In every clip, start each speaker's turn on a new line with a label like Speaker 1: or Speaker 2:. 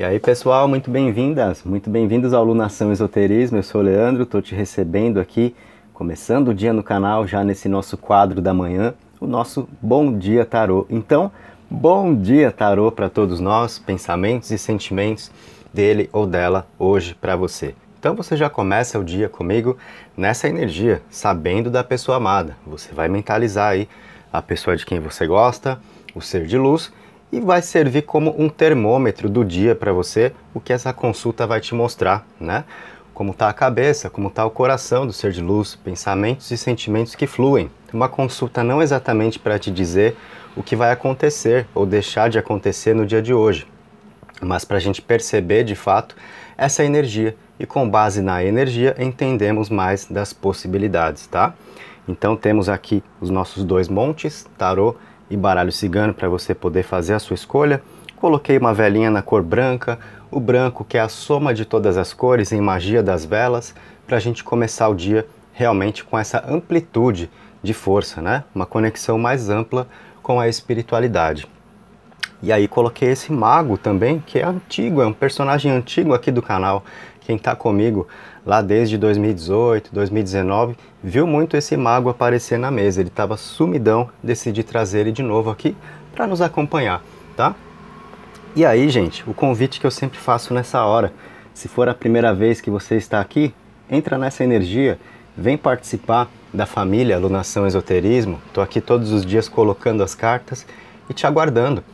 Speaker 1: E aí, pessoal, muito bem-vindas, muito bem-vindos ao Lunação Esoterismo. Eu sou o Leandro, estou te recebendo aqui, começando o dia no canal, já nesse nosso quadro da manhã, o nosso Bom Dia Tarô. Então, bom dia tarô para todos nós, pensamentos e sentimentos dele ou dela hoje para você. Então você já começa o dia comigo nessa energia, sabendo da pessoa amada. Você vai mentalizar aí a pessoa de quem você gosta, o ser de luz e vai servir como um termômetro do dia para você, o que essa consulta vai te mostrar, né? Como está a cabeça, como está o coração do ser de luz, pensamentos e sentimentos que fluem. Uma consulta não exatamente para te dizer o que vai acontecer ou deixar de acontecer no dia de hoje, mas para a gente perceber de fato essa energia e com base na energia entendemos mais das possibilidades, tá? Então temos aqui os nossos dois montes, tarô e baralho cigano para você poder fazer a sua escolha. Coloquei uma velhinha na cor branca, o branco que é a soma de todas as cores em magia das velas, para a gente começar o dia realmente com essa amplitude de força, né? Uma conexão mais ampla com a espiritualidade. E aí coloquei esse mago também, que é antigo, é um personagem antigo aqui do canal. Quem está comigo lá desde 2018, 2019, viu muito esse mago aparecer na mesa. Ele estava sumidão, decidi trazer ele de novo aqui para nos acompanhar, tá? E aí, gente, o convite que eu sempre faço nessa hora, se for a primeira vez que você está aqui, entra nessa energia, vem participar da família Alunação Esoterismo. Estou aqui todos os dias colocando as cartas e te aguardando.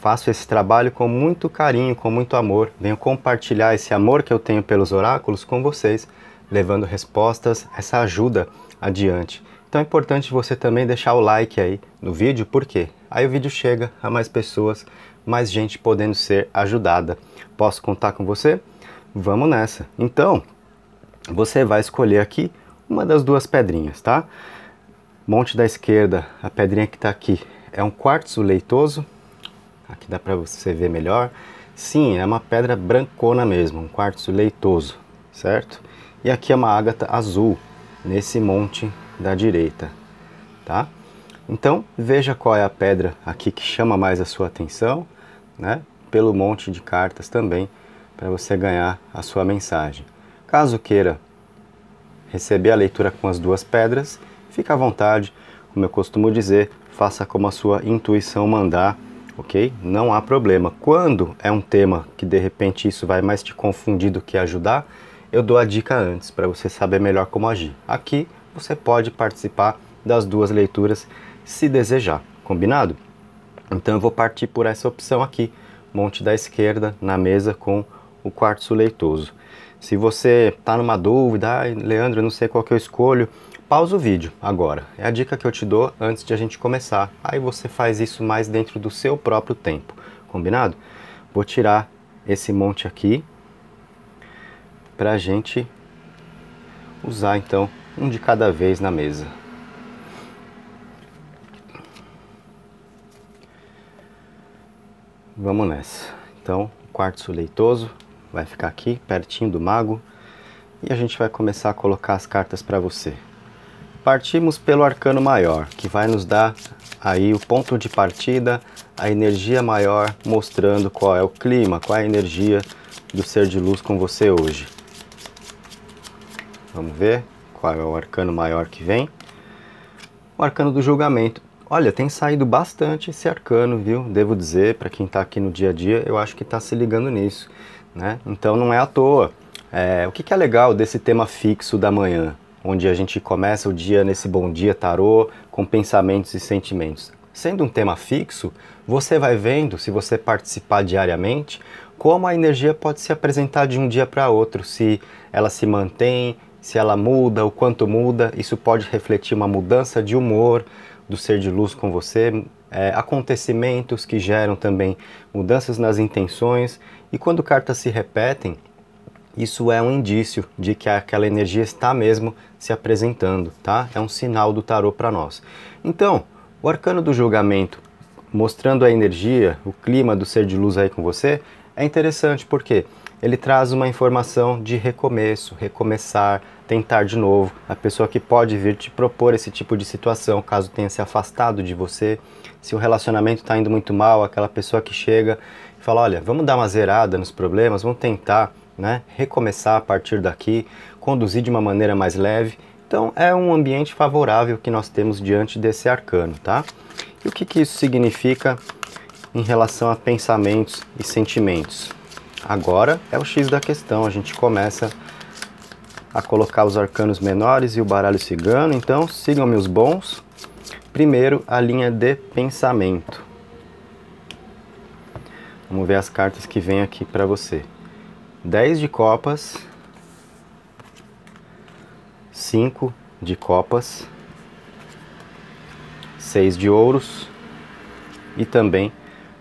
Speaker 1: Faço esse trabalho com muito carinho, com muito amor. Venho compartilhar esse amor que eu tenho pelos oráculos com vocês, levando respostas, essa ajuda adiante. Então é importante você também deixar o like aí no vídeo, porque aí o vídeo chega a mais pessoas, mais gente podendo ser ajudada. Posso contar com você? Vamos nessa. Então, você vai escolher aqui uma das duas pedrinhas, tá? Monte da esquerda, a pedrinha que está aqui é um quartzo leitoso, Aqui dá para você ver melhor. Sim, é uma pedra brancona mesmo, um quartzo leitoso, certo? E aqui é uma ágata azul, nesse monte da direita, tá? Então, veja qual é a pedra aqui que chama mais a sua atenção, né? Pelo monte de cartas também, para você ganhar a sua mensagem. Caso queira receber a leitura com as duas pedras, fique à vontade, como eu costumo dizer, faça como a sua intuição mandar, ok? Não há problema. Quando é um tema que de repente isso vai mais te confundir do que ajudar, eu dou a dica antes para você saber melhor como agir. Aqui você pode participar das duas leituras se desejar, combinado? Então eu vou partir por essa opção aqui, monte da esquerda na mesa com o quartzo leitoso. Se você está numa dúvida, ah, Leandro, eu não sei qual que eu escolho, pausa o vídeo agora. É a dica que eu te dou antes de a gente começar. Aí você faz isso mais dentro do seu próprio tempo, combinado? Vou tirar esse monte aqui para a gente usar então um de cada vez na mesa. Vamos nessa. Então, quartzo leitoso, vai ficar aqui pertinho do mago e a gente vai começar a colocar as cartas para você. Partimos pelo arcano maior, que vai nos dar aí o ponto de partida, a energia maior, mostrando qual é o clima, qual é a energia do ser de luz com você hoje. Vamos ver qual é o arcano maior que vem. O arcano do julgamento. Olha, tem saído bastante esse arcano, viu? Devo dizer, para quem está aqui no dia a dia, eu acho que está se ligando nisso. Né? Então não é à toa. É, o que, que é legal desse tema fixo da manhã, onde a gente começa o dia nesse bom dia tarô com pensamentos e sentimentos? Sendo um tema fixo, você vai vendo, se você participar diariamente, como a energia pode se apresentar de um dia para outro, se ela se mantém, se ela muda, o quanto muda. Isso pode refletir uma mudança de humor do ser de luz com você, é, acontecimentos que geram também mudanças nas intenções e quando cartas se repetem, isso é um indício de que aquela energia está mesmo se apresentando, tá? É um sinal do tarô para nós. Então, o arcano do julgamento, mostrando a energia, o clima do ser de luz aí com você, é interessante porque ele traz uma informação de recomeço, recomeçar, tentar de novo. A pessoa que pode vir te propor esse tipo de situação, caso tenha se afastado de você, se o relacionamento está indo muito mal, aquela pessoa que chega fala, olha, vamos dar uma zerada nos problemas, vamos tentar né, recomeçar a partir daqui, conduzir de uma maneira mais leve. Então é um ambiente favorável que nós temos diante desse arcano, tá? E o que, que isso significa em relação a pensamentos e sentimentos? Agora é o X da questão, a gente começa a colocar os arcanos menores e o baralho cigano, então sigam meus bons. Primeiro, a linha de pensamento. Vamos ver as cartas que vem aqui para você. 10 de copas, 5 de copas, 6 de ouros e também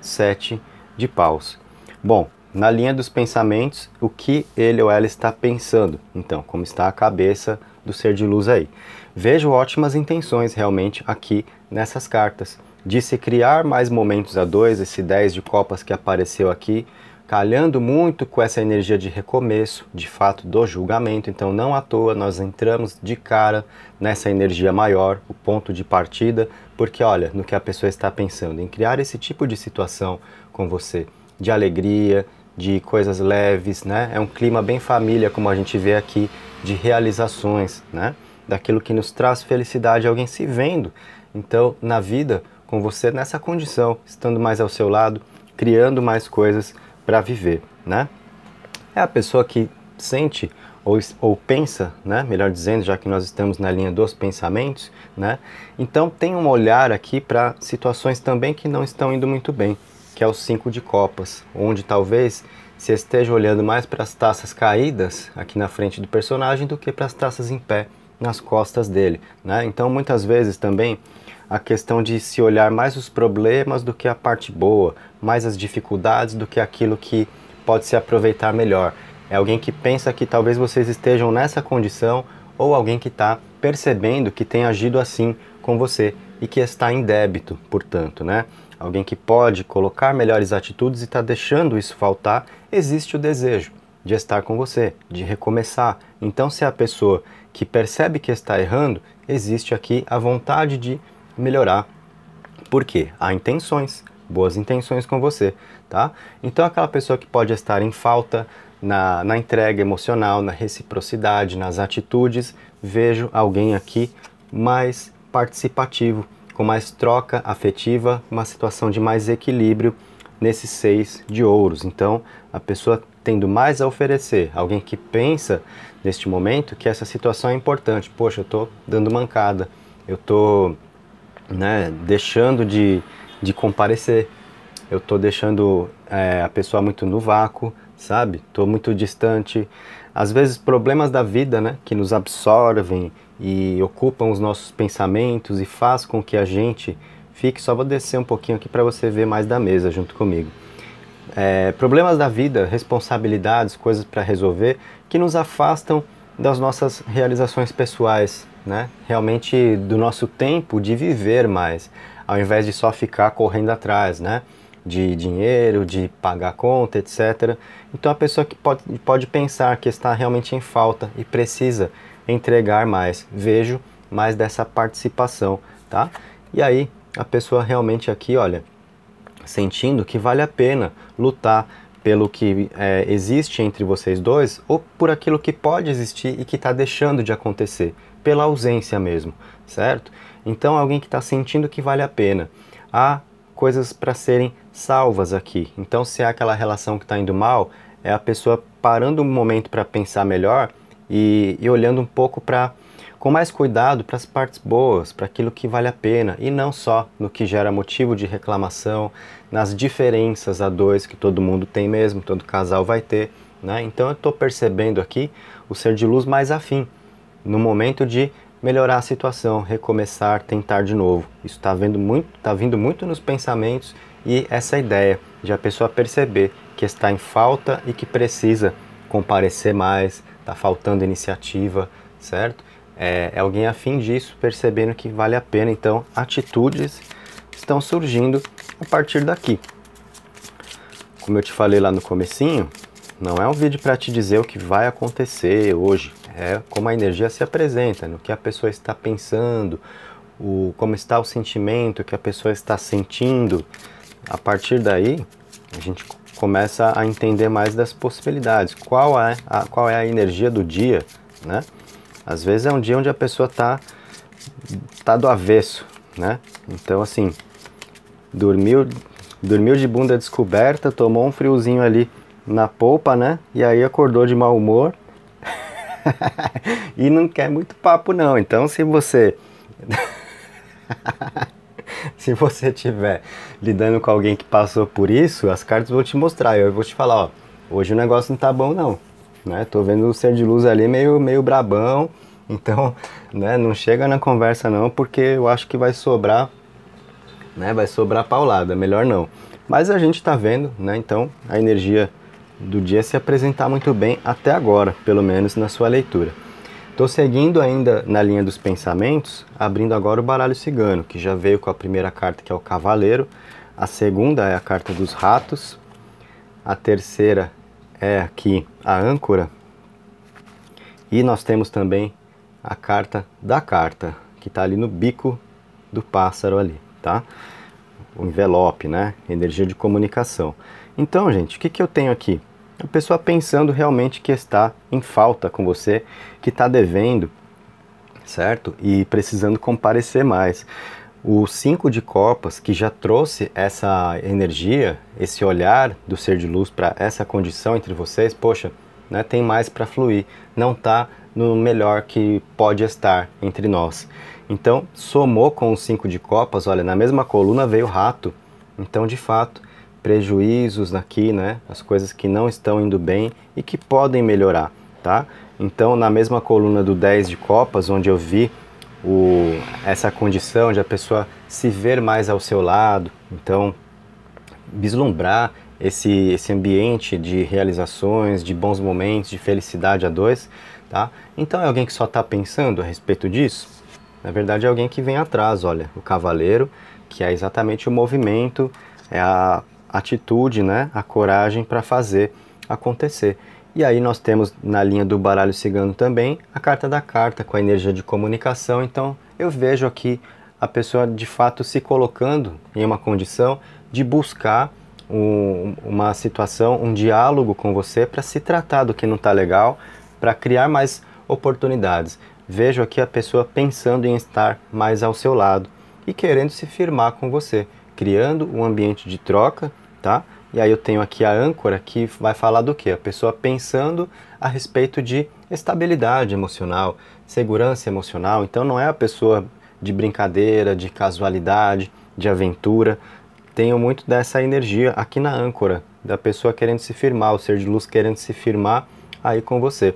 Speaker 1: 7 de paus. Bom, na linha dos pensamentos, o que ele ou ela está pensando? Então, como está a cabeça do ser de luz aí? Vejo ótimas intenções realmente aqui nessas cartas de se criar mais momentos a dois, esse 10 de copas que apareceu aqui, calhando muito com essa energia de recomeço, de fato, do julgamento. Então, não à toa nós entramos de cara nessa energia maior, o ponto de partida, porque olha no que a pessoa está pensando, em criar esse tipo de situação com você, de alegria, de coisas leves, né? É um clima bem família, como a gente vê aqui, de realizações, né? Daquilo que nos traz felicidade, alguém se vendo. Então, na vida, com você nessa condição, estando mais ao seu lado, criando mais coisas para viver, né? É a pessoa que sente ou, ou, pensa, né? melhor dizendo, já que nós estamos na linha dos pensamentos, né? então tem um olhar aqui para situações também que não estão indo muito bem, que é o cinco de copas, onde talvez se esteja olhando mais para as taças caídas aqui na frente do personagem do que para as taças em pé nas costas dele. Né? Então muitas vezes também a questão de se olhar mais os problemas do que a parte boa, mais as dificuldades do que aquilo que pode se aproveitar melhor. É alguém que pensa que talvez vocês estejam nessa condição ou alguém que está percebendo que tem agido assim com você e que está em débito, portanto, né? Alguém que pode colocar melhores atitudes e está deixando isso faltar, existe o desejo de estar com você, de recomeçar. Então, se é a pessoa que percebe que está errando, existe aqui a vontade de melhorar. Por quê? Há intenções, boas intenções com você, tá? Então aquela pessoa que pode estar em falta na, na entrega emocional, na reciprocidade, nas atitudes, vejo alguém aqui mais participativo, com mais troca afetiva, uma situação de mais equilíbrio nesses seis de ouros. Então, a pessoa tendo mais a oferecer, alguém que pensa neste momento que essa situação é importante. Poxa, eu estou dando mancada, eu estou né, deixando de, de comparecer. Eu estou deixando é, a pessoa muito no vácuo, sabe? Estou muito distante. Às vezes problemas da vida, né, que nos absorvem e ocupam os nossos pensamentos e faz com que a gente fique. Só vou descer um pouquinho aqui para você ver mais da mesa junto comigo. É, problemas da vida, responsabilidades, coisas para resolver que nos afastam das nossas realizações pessoais, né? Realmente do nosso tempo de viver mais, ao invés de só ficar correndo atrás, né? De dinheiro, de pagar conta, etc. Então a pessoa que pode, pode pensar que está realmente em falta e precisa entregar mais. Vejo mais dessa participação, tá? E aí a pessoa realmente aqui, olha, sentindo que vale a pena lutar pelo que é, existe entre vocês dois ou por aquilo que pode existir e que está deixando de acontecer, pela ausência mesmo, certo? Então, alguém que está sentindo que vale a pena. Há coisas para serem salvas aqui. Então, se há aquela relação que está indo mal, é a pessoa parando um momento para pensar melhor e, e olhando um pouco para com mais cuidado para as partes boas, para aquilo que vale a pena e não só no que gera motivo de reclamação, nas diferenças a dois que todo mundo tem mesmo, todo casal vai ter. Né? Então eu estou percebendo aqui o ser de luz mais afim, no momento de melhorar a situação, recomeçar, tentar de novo. Isso está vindo, muito, tá vindo muito nos pensamentos e essa ideia de a pessoa perceber que está em falta e que precisa comparecer mais, está faltando iniciativa, certo? É, é alguém afim disso, percebendo que vale a pena. Então, atitudes estão surgindo a partir daqui. Como eu te falei lá no comecinho, não é um vídeo para te dizer o que vai acontecer hoje, é como a energia se apresenta, no que a pessoa está pensando, o, como está o sentimento que a pessoa está sentindo. A partir daí, a gente começa a entender mais das possibilidades, qual é a, qual é a energia do dia, né? Às vezes é um dia onde a pessoa está tá do avesso, né? Então, assim, Dormiu, dormiu de bunda descoberta, tomou um friozinho ali na polpa, né? E aí acordou de mau humor. e não quer muito papo não. Então se você se você tiver lidando com alguém que passou por isso, as cartas vão te mostrar. Eu vou te falar, ó, hoje o negócio não tá bom não, né? Tô vendo o ser de luz ali meio meio brabão. Então, né, não chega na conversa não, porque eu acho que vai sobrar né? Vai sobrar paulada, melhor não. Mas a gente está vendo, né? Então a energia do dia é se apresentar muito bem até agora, pelo menos na sua leitura. Estou seguindo ainda na linha dos pensamentos, abrindo agora o baralho cigano, que já veio com a primeira carta que é o cavaleiro, a segunda é a carta dos ratos, a terceira é aqui a âncora, e nós temos também a carta da carta, que está ali no bico do pássaro ali tá? O envelope, né? Energia de comunicação. Então, gente, o que, que eu tenho aqui? A pessoa pensando realmente que está em falta com você, que está devendo, certo? E precisando comparecer mais. O cinco de Copas, que já trouxe essa energia, esse olhar do ser de luz para essa condição entre vocês, poxa, né, tem mais para fluir, não está no melhor que pode estar entre nós. Então, somou com os cinco de copas, olha, na mesma coluna veio rato. Então, de fato, prejuízos aqui, né? As coisas que não estão indo bem e que podem melhorar, tá? Então, na mesma coluna do 10 de copas, onde eu vi o, essa condição de a pessoa se ver mais ao seu lado, então vislumbrar esse, esse ambiente de realizações, de bons momentos, de felicidade a dois, tá? Então é alguém que só está pensando a respeito disso? Na verdade, é alguém que vem atrás, olha, o cavaleiro, que é exatamente o movimento, é a atitude, né, a coragem para fazer acontecer. E aí nós temos na linha do baralho cigano também a carta da carta com a energia de comunicação. Então, eu vejo aqui a pessoa de fato se colocando em uma condição de buscar um, uma situação, um diálogo com você para se tratar do que não está legal, para criar mais oportunidades vejo aqui a pessoa pensando em estar mais ao seu lado e querendo se firmar com você, criando um ambiente de troca, tá? E aí eu tenho aqui a âncora que vai falar do que? A pessoa pensando a respeito de estabilidade emocional, segurança emocional. Então não é a pessoa de brincadeira, de casualidade, de aventura. Tenho muito dessa energia aqui na âncora, da pessoa querendo se firmar, o ser de luz querendo se firmar aí com você,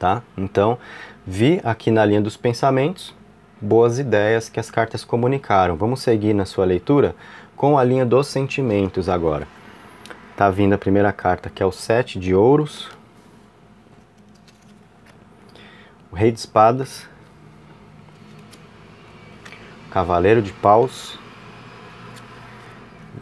Speaker 1: tá? Então, Vi aqui na linha dos pensamentos boas ideias que as cartas comunicaram. Vamos seguir na sua leitura com a linha dos sentimentos agora. Tá vindo a primeira carta, que é o Sete de Ouros, o Rei de Espadas, Cavaleiro de Paus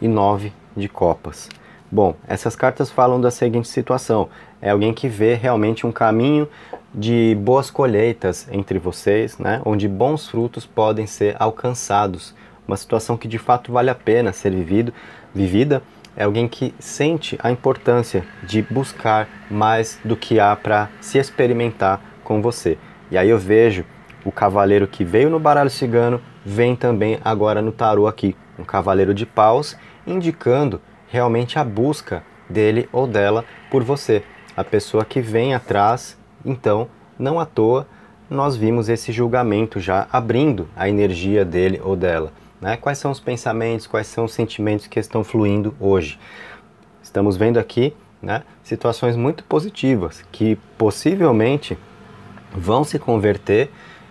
Speaker 1: e Nove de Copas. Bom, essas cartas falam da seguinte situação: é alguém que vê realmente um caminho de boas colheitas entre vocês, né? onde bons frutos podem ser alcançados. Uma situação que de fato vale a pena ser vivido, vivida. É alguém que sente a importância de buscar mais do que há para se experimentar com você. E aí eu vejo o cavaleiro que veio no baralho cigano, vem também agora no tarô aqui. Um cavaleiro de paus, indicando realmente a busca dele ou dela por você, a pessoa que vem atrás. Então, não à toa, nós vimos esse julgamento já abrindo a energia dele ou dela. Né? Quais são os pensamentos, quais são os sentimentos que estão fluindo hoje? Estamos vendo aqui né, situações muito positivas que possivelmente vão se converter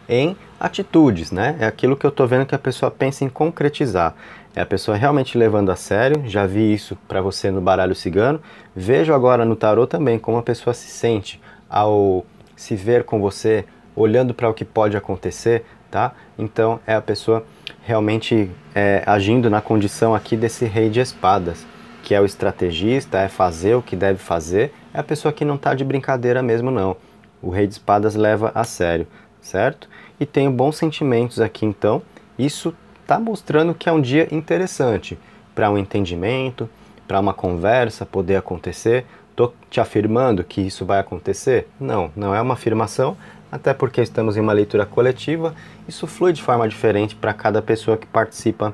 Speaker 1: em atitudes, né? É aquilo que eu estou vendo que a pessoa pensa em concretizar. É a pessoa realmente levando a sério. Já vi isso para você no baralho cigano. Vejo agora no tarot também como a pessoa se sente ao se ver com você, olhando para o que pode acontecer, tá? Então é a pessoa realmente é, agindo na condição aqui desse rei de espadas, que é o estrategista, é fazer o que deve fazer. É a pessoa que não está de brincadeira mesmo não. O rei de espadas leva a sério, certo? E tenho bons sentimentos aqui então. Isso está mostrando que é um dia interessante para um entendimento, para uma conversa poder acontecer. Estou te afirmando que isso vai acontecer? Não, não é uma afirmação, até porque estamos em uma leitura coletiva. Isso flui de forma diferente para cada pessoa que participa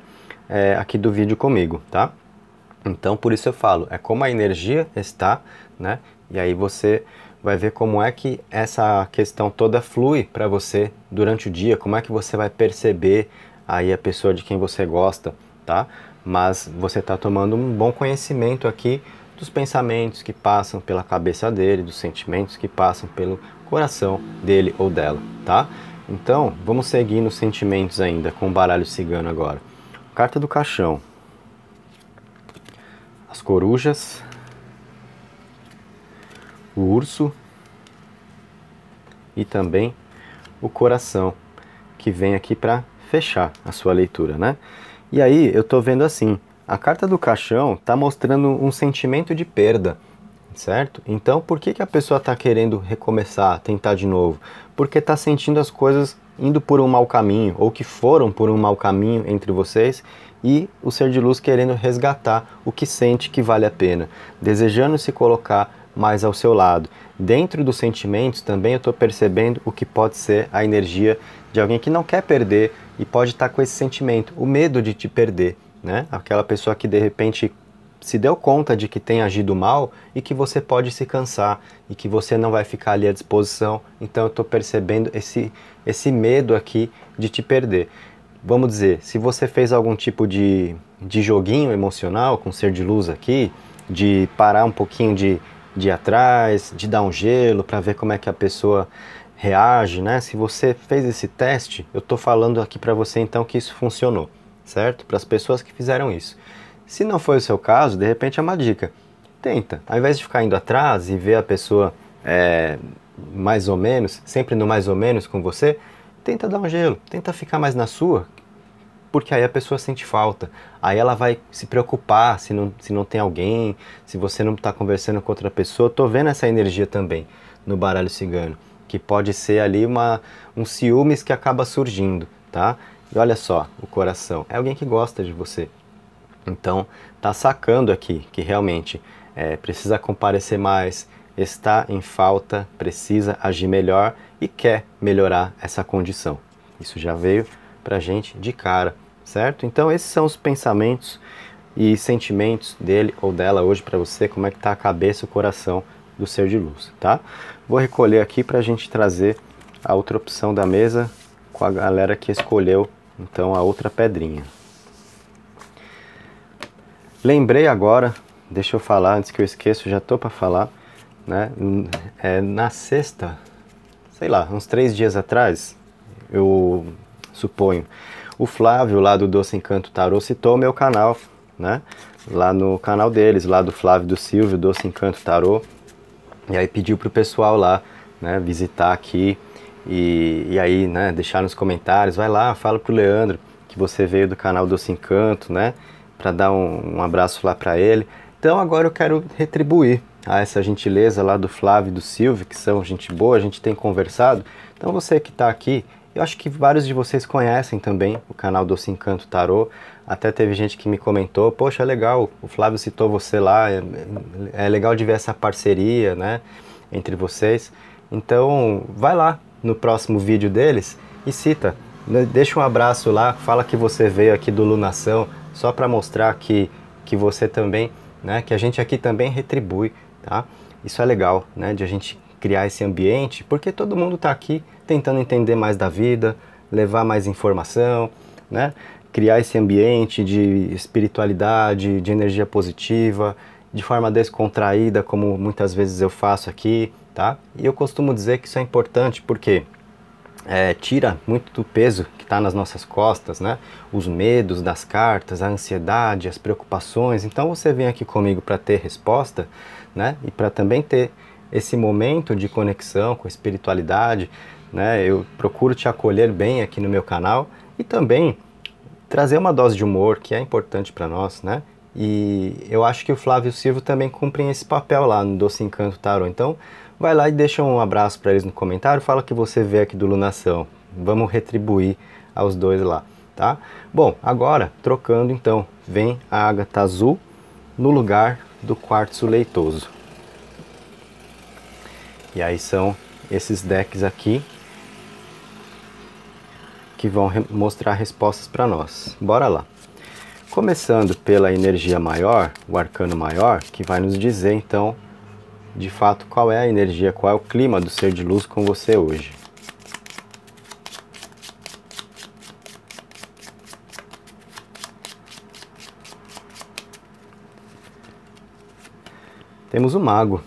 Speaker 1: é, aqui do vídeo comigo, tá? Então, por isso eu falo, é como a energia está, né? E aí você vai ver como é que essa questão toda flui para você durante o dia, como é que você vai perceber aí a é pessoa de quem você gosta, tá? Mas você está tomando um bom conhecimento aqui dos pensamentos que passam pela cabeça dele, dos sentimentos que passam pelo coração dele ou dela, tá? Então, vamos seguir nos sentimentos ainda com o baralho cigano agora. Carta do caixão. As corujas. O urso. E também o coração, que vem aqui para fechar a sua leitura, né? E aí eu estou vendo assim, a carta do caixão está mostrando um sentimento de perda, certo? Então por que, que a pessoa está querendo recomeçar, tentar de novo? Porque está sentindo as coisas indo por um mau caminho ou que foram por um mau caminho entre vocês e o ser de luz querendo resgatar o que sente que vale a pena, desejando se colocar mais ao seu lado. Dentro dos sentimentos também eu estou percebendo o que pode ser a energia de alguém que não quer perder e pode estar tá com esse sentimento, o medo de te perder, né? Aquela pessoa que de repente se deu conta de que tem agido mal e que você pode se cansar e que você não vai ficar ali à disposição. Então eu estou percebendo esse, esse medo aqui de te perder. Vamos dizer, se você fez algum tipo de, de joguinho emocional com ser de luz aqui, de parar um pouquinho de, de ir atrás, de dar um gelo para ver como é que a pessoa reage, né? Se você fez esse teste, eu estou falando aqui para você então que isso funcionou, certo? Para as pessoas que fizeram isso. Se não foi o seu caso, de repente é uma dica. Tenta, ao invés de ficar indo atrás e ver a pessoa é, mais ou menos, sempre no mais ou menos com você, tenta dar um gelo, tenta ficar mais na sua, porque aí a pessoa sente falta. Aí ela vai se preocupar se não, se não tem alguém, se você não está conversando com outra pessoa. Tô vendo essa energia também no baralho cigano que pode ser ali uma, um ciúmes que acaba surgindo, tá? E olha só, o coração é alguém que gosta de você. Então, tá sacando aqui que realmente é, precisa comparecer mais, está em falta, precisa agir melhor e quer melhorar essa condição. Isso já veio pra gente de cara, certo? Então, esses são os pensamentos e sentimentos dele ou dela hoje para você, como é que tá a cabeça e o coração do ser de luz, tá? Vou recolher aqui para a gente trazer a outra opção da mesa com a galera que escolheu então a outra pedrinha. Lembrei agora, deixa eu falar antes que eu esqueça, já tô para falar, né? É, na sexta, sei lá, uns três dias atrás, eu suponho, o Flávio lá do Doce Encanto Tarot citou meu canal, né? Lá no canal deles, lá do Flávio do Silvio, Doce Encanto Tarot e aí pediu para o pessoal lá né, visitar aqui e, e aí né, deixar nos comentários, vai lá, fala para o Leandro que você veio do canal Doce Encanto, né? Para dar um, um abraço lá para ele. Então agora eu quero retribuir a essa gentileza lá do Flávio e do Silvio, que são gente boa, a gente tem conversado. Então você que está aqui eu acho que vários de vocês conhecem também o canal Doce Encanto Tarô. Até teve gente que me comentou, poxa, é legal, o Flávio citou você lá, é, é, é legal de ver essa parceria, né, entre vocês. Então, vai lá no próximo vídeo deles e cita. Deixa um abraço lá, fala que você veio aqui do Lunação, só para mostrar que, que você também, né, que a gente aqui também retribui, tá? Isso é legal, né, de a gente criar esse ambiente, porque todo mundo está aqui tentando entender mais da vida, levar mais informação, né? criar esse ambiente de espiritualidade, de energia positiva, de forma descontraída, como muitas vezes eu faço aqui, tá? E eu costumo dizer que isso é importante porque é, tira muito do peso que está nas nossas costas, né? Os medos das cartas, a ansiedade, as preocupações. Então você vem aqui comigo para ter resposta, né? E para também ter esse momento de conexão com a espiritualidade, né? Eu procuro te acolher bem aqui no meu canal e também trazer uma dose de humor que é importante para nós, né? E eu acho que o Flávio Silva também cumpre esse papel lá no Doce Encanto Tarot. Então, vai lá e deixa um abraço para eles no comentário, fala que você vê aqui do Lunação. Vamos retribuir aos dois lá, tá? Bom, agora, trocando então, vem a ágata azul no lugar do quartzo leitoso. E aí são esses decks aqui que vão re mostrar respostas para nós. Bora lá! Começando pela energia maior, o arcano maior, que vai nos dizer então de fato qual é a energia, qual é o clima do ser de luz com você hoje. Temos o mago.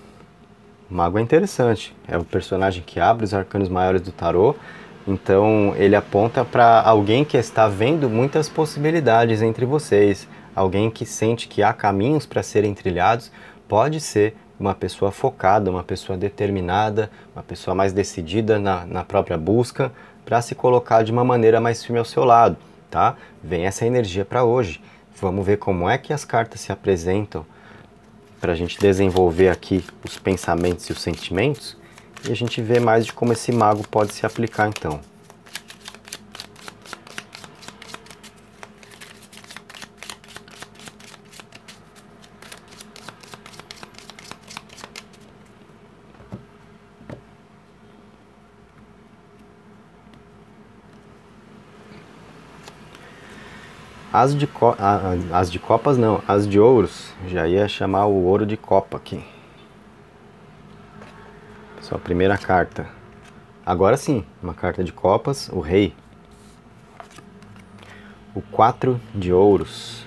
Speaker 1: O mago é interessante, é o personagem que abre os arcanos maiores do tarô então ele aponta para alguém que está vendo muitas possibilidades entre vocês, alguém que sente que há caminhos para serem trilhados, pode ser uma pessoa focada, uma pessoa determinada, uma pessoa mais decidida na, na própria busca, para se colocar de uma maneira mais firme ao seu lado, tá? Vem essa energia para hoje. Vamos ver como é que as cartas se apresentam para a gente desenvolver aqui os pensamentos e os sentimentos e a gente vê mais de como esse mago pode se aplicar então. As de, as de copas não, as de ouros, já ia chamar o ouro de copa aqui. Sua primeira carta. Agora sim, uma carta de copas, o rei. O 4 de ouros,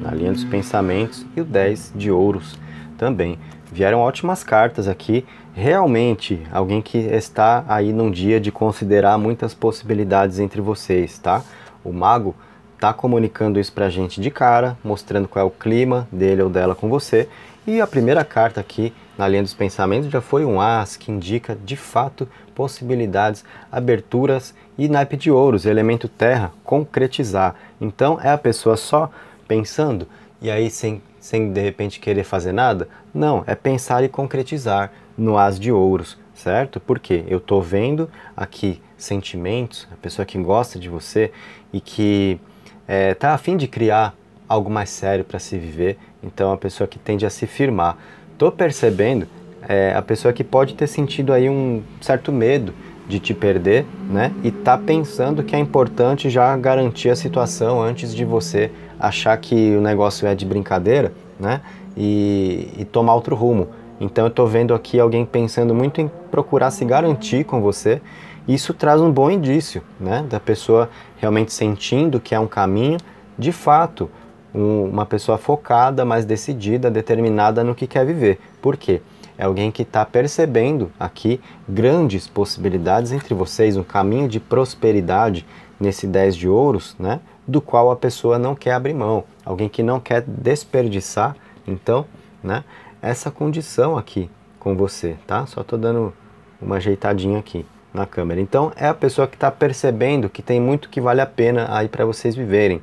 Speaker 1: na linha dos pensamentos, e o 10 de ouros também. Vieram ótimas cartas aqui. Realmente, alguém que está aí num dia de considerar muitas possibilidades entre vocês, tá? O mago tá comunicando isso pra gente de cara, mostrando qual é o clima dele ou dela com você. E a primeira carta aqui na linha dos pensamentos já foi um as que indica de fato possibilidades, aberturas e naipe de ouros, elemento terra, concretizar. Então é a pessoa só pensando e aí sem, sem de repente querer fazer nada? Não, é pensar e concretizar no as de ouros, certo? Porque eu estou vendo aqui sentimentos, a pessoa que gosta de você e que está é, tá afim de criar algo mais sério para se viver, então é a pessoa que tende a se firmar tô percebendo é, a pessoa que pode ter sentido aí um certo medo de te perder, né? E tá pensando que é importante já garantir a situação antes de você achar que o negócio é de brincadeira, né? E, e tomar outro rumo. Então eu tô vendo aqui alguém pensando muito em procurar se garantir com você. Isso traz um bom indício, né? Da pessoa realmente sentindo que é um caminho, de fato, um, uma pessoa focada, mais decidida, determinada no que quer viver. Por quê? É alguém que está percebendo aqui grandes possibilidades entre vocês, um caminho de prosperidade nesse 10 de ouros, né? Do qual a pessoa não quer abrir mão, alguém que não quer desperdiçar, então, né? Essa condição aqui com você, tá? Só tô dando uma ajeitadinha aqui na câmera. Então, é a pessoa que está percebendo que tem muito que vale a pena aí para vocês viverem.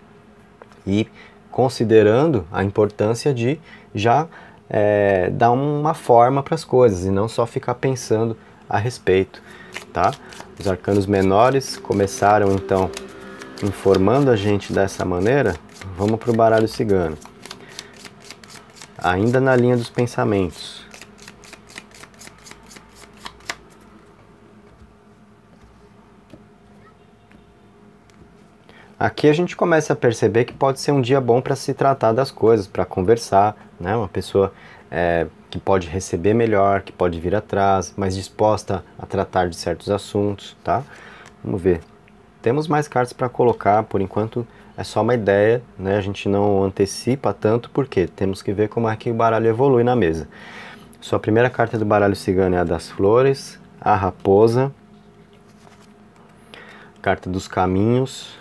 Speaker 1: E considerando a importância de já é, dar uma forma para as coisas e não só ficar pensando a respeito, tá? Os arcanos menores começaram então informando a gente dessa maneira. Vamos para o baralho cigano. Ainda na linha dos pensamentos. Aqui a gente começa a perceber que pode ser um dia bom para se tratar das coisas, para conversar, né? Uma pessoa é, que pode receber melhor, que pode vir atrás, mais disposta a tratar de certos assuntos, tá? Vamos ver. Temos mais cartas para colocar, por enquanto é só uma ideia, né? A gente não antecipa tanto porque temos que ver como é que o baralho evolui na mesa. Sua primeira carta do baralho cigano é a das flores, a raposa, carta dos caminhos,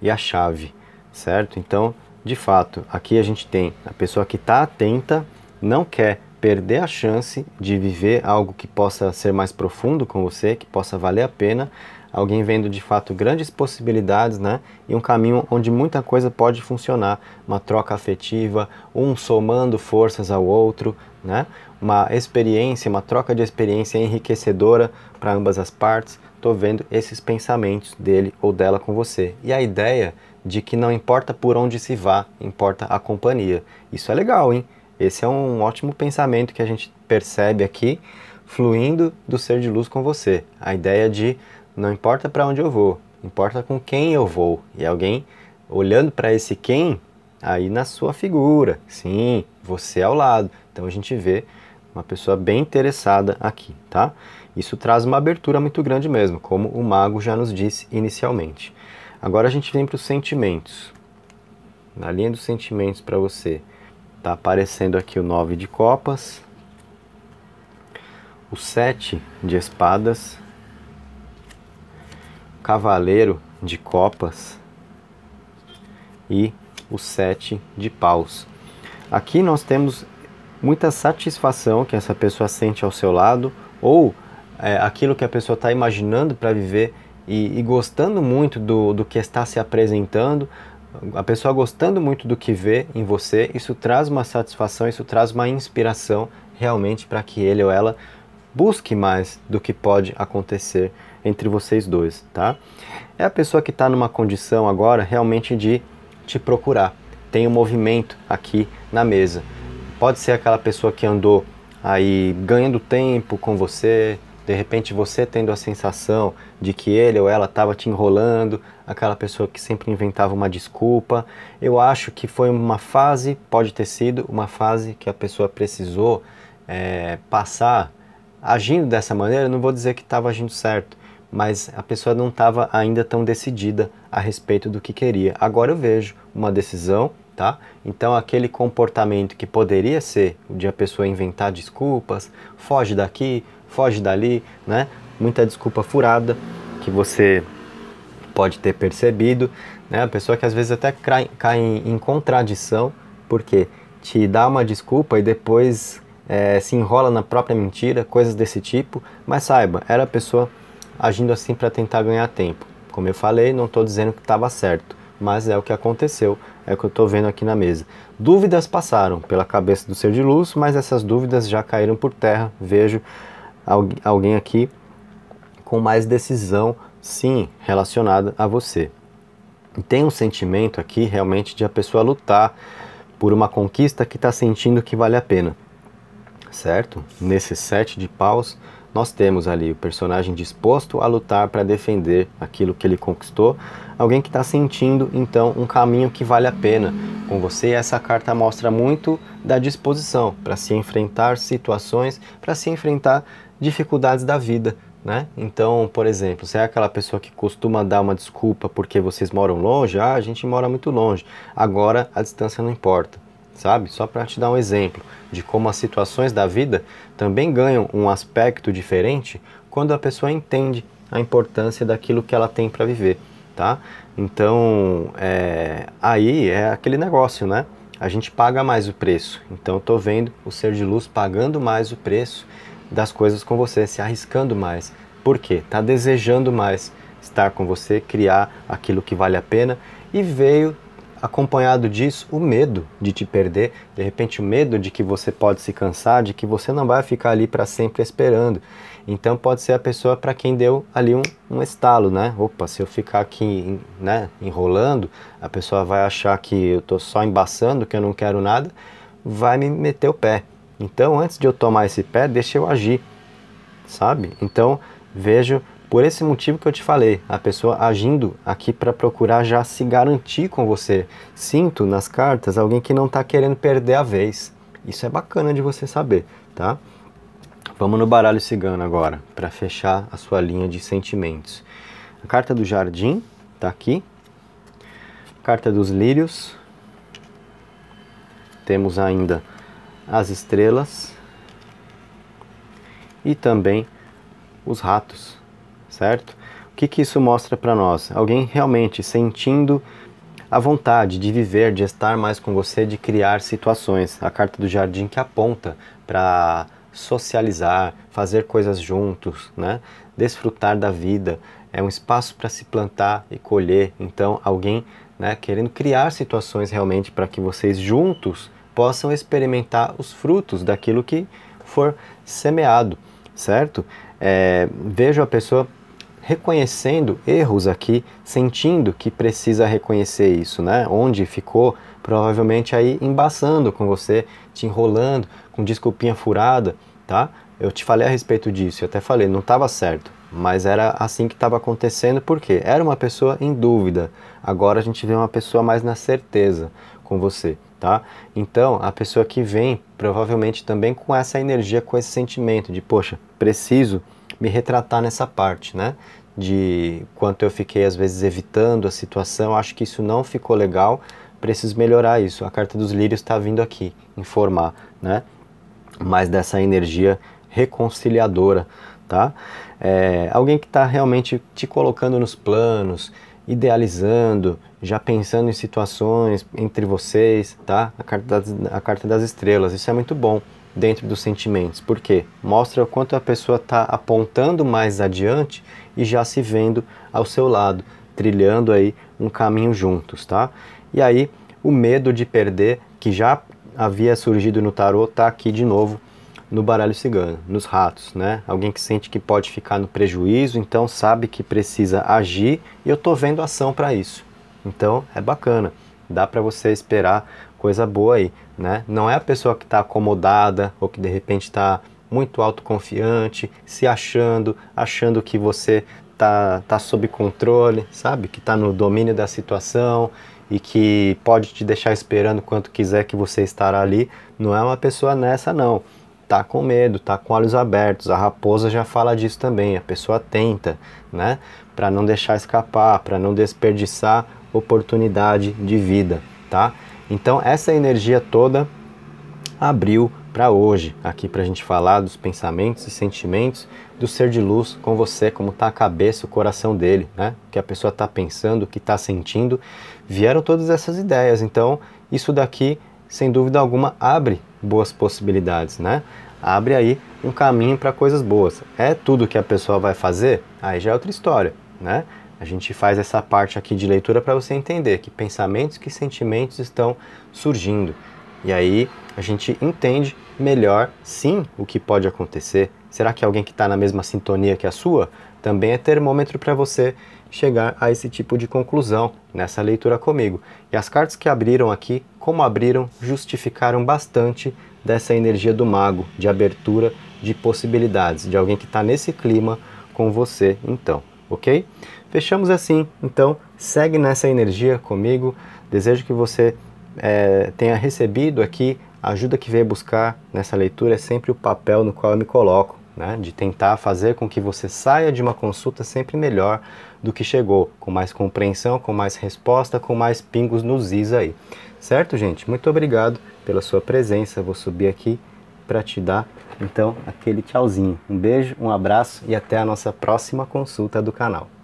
Speaker 1: e a chave, certo? Então, de fato, aqui a gente tem a pessoa que está atenta, não quer perder a chance de viver algo que possa ser mais profundo com você, que possa valer a pena, alguém vendo de fato grandes possibilidades, né? E um caminho onde muita coisa pode funcionar, uma troca afetiva, um somando forças ao outro, né? Uma experiência, uma troca de experiência enriquecedora para ambas as partes estou vendo esses pensamentos dele ou dela com você. E a ideia de que não importa por onde se vá, importa a companhia. Isso é legal, hein? Esse é um ótimo pensamento que a gente percebe aqui, fluindo do ser de luz com você. A ideia de não importa para onde eu vou, importa com quem eu vou. E alguém olhando para esse quem aí na sua figura. Sim, você ao lado. Então a gente vê uma pessoa bem interessada aqui, tá? Isso traz uma abertura muito grande mesmo, como o mago já nos disse inicialmente. Agora a gente vem para os sentimentos. Na linha dos sentimentos para você, está aparecendo aqui o 9 de copas, o 7 de espadas, o cavaleiro de copas e o 7 de paus. Aqui nós temos muita satisfação que essa pessoa sente ao seu lado ou é, aquilo que a pessoa está imaginando para viver e, e, gostando muito do, do que está se apresentando, a pessoa gostando muito do que vê em você, isso traz uma satisfação, isso traz uma inspiração realmente para que ele ou ela busque mais do que pode acontecer entre vocês dois, tá? É a pessoa que está numa condição agora realmente de te procurar. Tem um movimento aqui na mesa. Pode ser aquela pessoa que andou aí ganhando tempo com você, de repente você tendo a sensação de que ele ou ela estava te enrolando, aquela pessoa que sempre inventava uma desculpa. Eu acho que foi uma fase, pode ter sido uma fase que a pessoa precisou é, passar agindo dessa maneira. Não vou dizer que estava agindo certo, mas a pessoa não estava ainda tão decidida a respeito do que queria. Agora eu vejo uma decisão, tá? Então aquele comportamento que poderia ser o de a pessoa inventar desculpas, foge daqui, foge dali, né? Muita desculpa furada que você pode ter percebido, né? A pessoa que às vezes até cai, cai em, em contradição, porque te dá uma desculpa e depois é, se enrola na própria mentira, coisas desse tipo, mas saiba, era a pessoa agindo assim para tentar ganhar tempo. Como eu falei, não estou dizendo que estava certo, mas é o que aconteceu, é o que eu estou vendo aqui na mesa. Dúvidas passaram pela cabeça do ser de luz, mas essas dúvidas já caíram por terra, vejo alguém aqui com mais decisão, sim, relacionada a você. tem um sentimento aqui realmente de a pessoa lutar por uma conquista que está sentindo que vale a pena, certo? Nesse sete de paus, nós temos ali o personagem disposto a lutar para defender aquilo que ele conquistou, alguém que está sentindo então um caminho que vale a pena com você. Essa carta mostra muito da disposição para se enfrentar situações, para se enfrentar dificuldades da vida, né? Então, por exemplo, se é aquela pessoa que costuma dar uma desculpa porque vocês moram longe, ah, a gente mora muito longe, agora a distância não importa, sabe? Só para te dar um exemplo de como as situações da vida também ganham um aspecto diferente quando a pessoa entende a importância daquilo que ela tem para viver, tá? Então, é, aí é aquele negócio, né? A gente paga mais o preço. Então, estou vendo o ser de luz pagando mais o preço das coisas com você, se arriscando mais. Por quê? Está desejando mais estar com você, criar aquilo que vale a pena. E veio acompanhado disso o medo de te perder, de repente o medo de que você pode se cansar, de que você não vai ficar ali para sempre esperando. Então pode ser a pessoa para quem deu ali um, um estalo, né? Opa, se eu ficar aqui né, enrolando, a pessoa vai achar que eu estou só embaçando, que eu não quero nada, vai me meter o pé. Então, antes de eu tomar esse pé, deixa eu agir, sabe? Então, vejo por esse motivo que eu te falei, a pessoa agindo aqui para procurar já se garantir com você. Sinto nas cartas alguém que não está querendo perder a vez. Isso é bacana de você saber, tá? Vamos no baralho cigano agora, para fechar a sua linha de sentimentos. A carta do jardim está aqui. A carta dos lírios. Temos ainda as estrelas e também os ratos, certo? O que, que isso mostra para nós? Alguém realmente sentindo a vontade de viver, de estar mais com você, de criar situações. A carta do jardim que aponta para socializar, fazer coisas juntos, né? desfrutar da vida. É um espaço para se plantar e colher. Então, alguém né, querendo criar situações realmente para que vocês juntos possam experimentar os frutos daquilo que for semeado, certo? É, vejo a pessoa reconhecendo erros aqui, sentindo que precisa reconhecer isso, né? Onde ficou provavelmente aí embaçando com você, te enrolando, com desculpinha furada, tá? Eu te falei a respeito disso, eu até falei, não estava certo, mas era assim que estava acontecendo, porque era uma pessoa em dúvida. Agora a gente vê uma pessoa mais na certeza com você tá? Então, a pessoa que vem, provavelmente também com essa energia, com esse sentimento de, poxa, preciso me retratar nessa parte, né? De quanto eu fiquei às vezes evitando a situação, acho que isso não ficou legal, preciso melhorar isso. A carta dos lírios está vindo aqui informar, né? Mais dessa energia reconciliadora, tá? É, alguém que está realmente te colocando nos planos, idealizando, já pensando em situações entre vocês, tá? A carta das, a carta das estrelas, isso é muito bom dentro dos sentimentos, porque mostra o quanto a pessoa está apontando mais adiante e já se vendo ao seu lado, trilhando aí um caminho juntos, tá? E aí o medo de perder que já havia surgido no tarot está aqui de novo no baralho cigano, nos ratos, né? Alguém que sente que pode ficar no prejuízo, então sabe que precisa agir e eu tô vendo ação para isso. Então é bacana, dá para você esperar coisa boa aí, né? Não é a pessoa que está acomodada ou que de repente está muito autoconfiante, se achando, achando que você tá, tá sob controle, sabe? Que tá no domínio da situação e que pode te deixar esperando quanto quiser que você estará ali. Não é uma pessoa nessa, não tá com medo, tá com olhos abertos. A raposa já fala disso também, a pessoa tenta, né? Para não deixar escapar, para não desperdiçar oportunidade de vida, tá? Então essa energia toda abriu para hoje, aqui para a gente falar dos pensamentos e sentimentos do ser de luz com você, como está a cabeça, o coração dele, né? O que a pessoa está pensando, o que está sentindo. Vieram todas essas ideias, então isso daqui, sem dúvida alguma, abre boas possibilidades, né? Abre aí um caminho para coisas boas. É tudo que a pessoa vai fazer? Aí já é outra história, né? A gente faz essa parte aqui de leitura para você entender que pensamentos, que sentimentos estão surgindo. E aí a gente entende melhor, sim, o que pode acontecer. Será que alguém que está na mesma sintonia que a sua também é termômetro para você chegar a esse tipo de conclusão nessa leitura comigo. E as cartas que abriram aqui, como abriram, justificaram bastante dessa energia do mago, de abertura de possibilidades, de alguém que está nesse clima com você, então, ok? Fechamos assim, então segue nessa energia comigo. Desejo que você é, tenha recebido aqui a ajuda que veio buscar nessa leitura, é sempre o papel no qual eu me coloco né? de tentar fazer com que você saia de uma consulta sempre melhor do que chegou, com mais compreensão, com mais resposta, com mais pingos nos is aí. Certo, gente? Muito obrigado pela sua presença. Vou subir aqui para te dar então aquele tchauzinho. Um beijo, um abraço e até a nossa próxima consulta do canal.